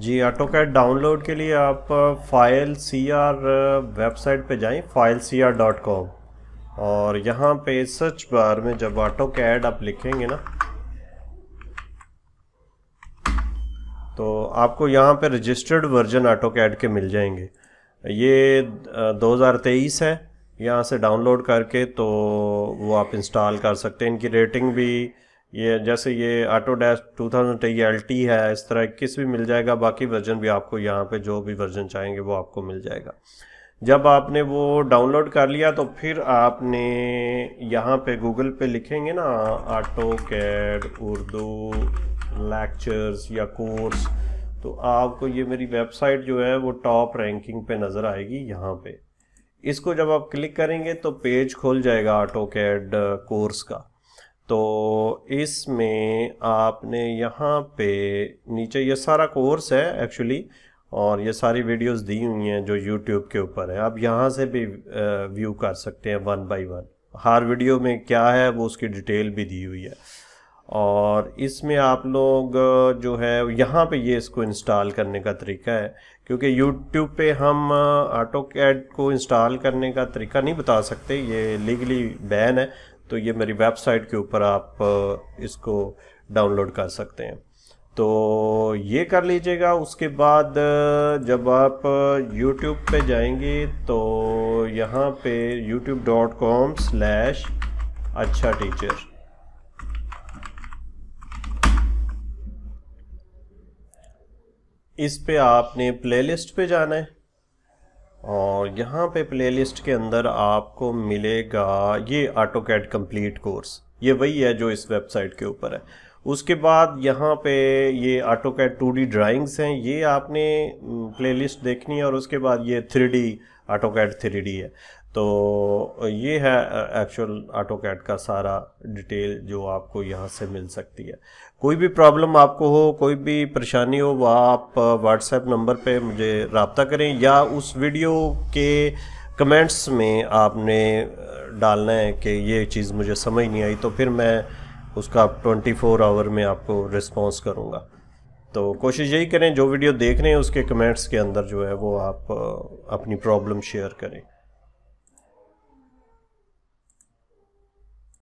जी auto CAD download के लिए आप फाइल सी आर वेबसाइट पे जाएं file C R dot com और यहाँ पे सर्च बार में जब ऑटो कैड आप लिखेंगे ना तो आपको यहाँ पे रजिस्टर्ड वर्जन ऑटो कैड के मिल जाएंगे ये 2023 uh, है यहाँ से डाउनलोड करके तो वो आप इंस्टॉल कर सकते हैं इनकी रेटिंग भी ये जैसे ये ऑटो डैश टू थाउजेंड ये एल है इस तरह किस भी मिल जाएगा बाकी वर्जन भी आपको यहाँ पे जो भी वर्जन चाहेंगे वो आपको मिल जाएगा जब आपने वो डाउनलोड कर लिया तो फिर आपने यहाँ पे गूगल पे लिखेंगे ना ऑटो कैड उर्दू लेक्चर्स या कोर्स तो आपको ये मेरी वेबसाइट जो है वो टॉप रैंकिंग पे नज़र आएगी यहाँ पे इसको जब आप क्लिक करेंगे तो पेज खोल जाएगा ऑटो कैड कोर्स का तो इसमें आपने यहाँ पे नीचे ये सारा कोर्स है एक्चुअली और ये सारी वीडियोस दी हुई हैं जो यूट्यूब के ऊपर है आप यहाँ से भी व्यू कर सकते हैं वन बाय वन हर वीडियो में क्या है वो उसकी डिटेल भी दी हुई है और इसमें आप लोग जो है यहाँ पे ये इसको इंस्टॉल करने का तरीका है क्योंकि YouTube पे हम ऑटो कैड को इंस्टॉल करने का तरीका नहीं बता सकते ये लीगली बैन है तो ये मेरी वेबसाइट के ऊपर आप इसको डाउनलोड कर सकते हैं तो ये कर लीजिएगा उसके बाद जब आप यूट्यूब पे जाएंगे तो यहाँ पे यूट्यूब डॉट कॉम स्लैश अच्छा टीचर इस पे आपने प्लेलिस्ट पे जाना है और यहाँ पे प्लेलिस्ट के अंदर आपको मिलेगा ये ऑटो कैड कम्प्लीट कोर्स ये वही है जो इस वेबसाइट के ऊपर है उसके बाद यहाँ पे ये auto CAD two D drawings हैं ये आपने प्लेलिस्ट देखनी है और उसके बाद ये three D auto CAD three D है तो ये है एक्चुअल ऑटो कैट का सारा डिटेल जो आपको यहाँ से मिल सकती है कोई भी प्रॉब्लम आपको हो कोई भी परेशानी हो वह आप व्हाट्सएप नंबर पे मुझे रबता करें या उस वीडियो के कमेंट्स में आपने डालना है कि ये चीज़ मुझे समझ नहीं आई तो फिर मैं उसका ट्वेंटी फोर आवर में आपको रिस्पॉन्स करूँगा तो कोशिश यही करें जो वीडियो देख रहे हैं उसके कमेंट्स के अंदर जो है वो आप अपनी प्रॉब्लम शेयर करें